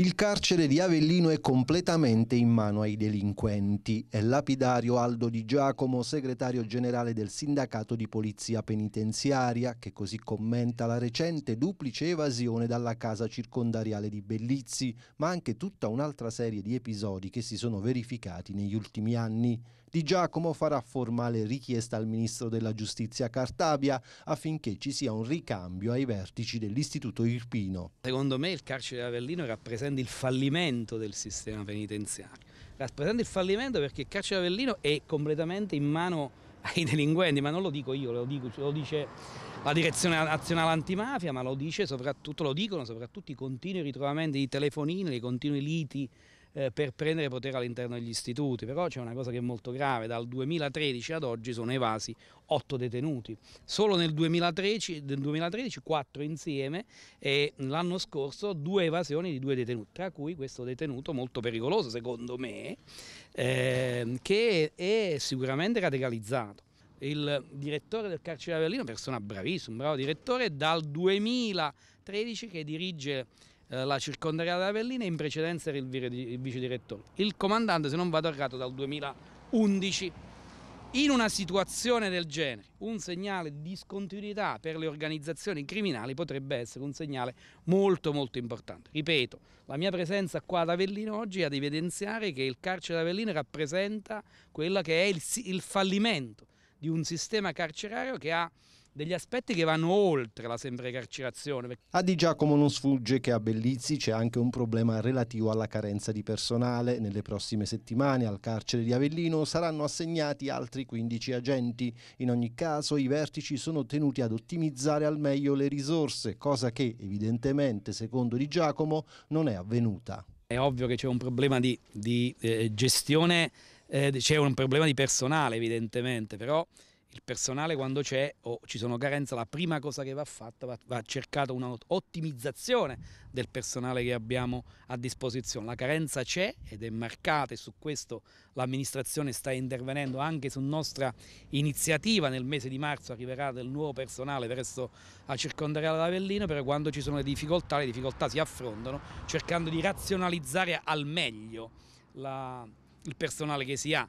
Il carcere di Avellino è completamente in mano ai delinquenti. È lapidario Aldo Di Giacomo, segretario generale del sindacato di polizia penitenziaria, che così commenta la recente duplice evasione dalla casa circondariale di Bellizzi, ma anche tutta un'altra serie di episodi che si sono verificati negli ultimi anni. Di Giacomo farà formale richiesta al ministro della giustizia Cartabia affinché ci sia un ricambio ai vertici dell'istituto irpino. Secondo me il carcere di Avellino rappresenta il fallimento del sistema penitenziario. Rappresenta il fallimento perché il carcere di Avellino è completamente in mano ai delinquenti, ma non lo dico io, lo, dico, lo dice la direzione nazionale antimafia, ma lo, soprattutto, lo dicono soprattutto i continui ritrovamenti di telefonini, i continui liti eh, per prendere potere all'interno degli istituti, però c'è una cosa che è molto grave, dal 2013 ad oggi sono evasi 8 detenuti, solo nel 2013, nel 2013 4 insieme e l'anno scorso due evasioni di due detenuti, tra cui questo detenuto molto pericoloso secondo me, eh, che è sicuramente radicalizzato il direttore del carcere di Avellino, persona bravissima, un bravo direttore, dal 2013 che dirige eh, la circondariale di Avellina e in precedenza era il, il vice direttore. Il comandante, se non vado errato, dal 2011. In una situazione del genere, un segnale di discontinuità per le organizzazioni criminali potrebbe essere un segnale molto molto importante. Ripeto, la mia presenza qua ad Avellino oggi è ad evidenziare che il carcere di Avellino rappresenta quello che è il, il fallimento di un sistema carcerario che ha degli aspetti che vanno oltre la sempre carcerazione. A Di Giacomo non sfugge che a Bellizzi c'è anche un problema relativo alla carenza di personale. Nelle prossime settimane al carcere di Avellino saranno assegnati altri 15 agenti. In ogni caso i vertici sono tenuti ad ottimizzare al meglio le risorse, cosa che evidentemente secondo Di Giacomo non è avvenuta. È ovvio che c'è un problema di, di eh, gestione, eh, c'è un problema di personale evidentemente, però il personale quando c'è o ci sono carenze, la prima cosa che va fatta va, va cercata un'ottimizzazione del personale che abbiamo a disposizione. La carenza c'è ed è marcata e su questo l'amministrazione sta intervenendo anche su nostra iniziativa. Nel mese di marzo arriverà del nuovo personale presso la circondariale d'Avellino, però quando ci sono le difficoltà, le difficoltà si affrontano cercando di razionalizzare al meglio la, il personale che si ha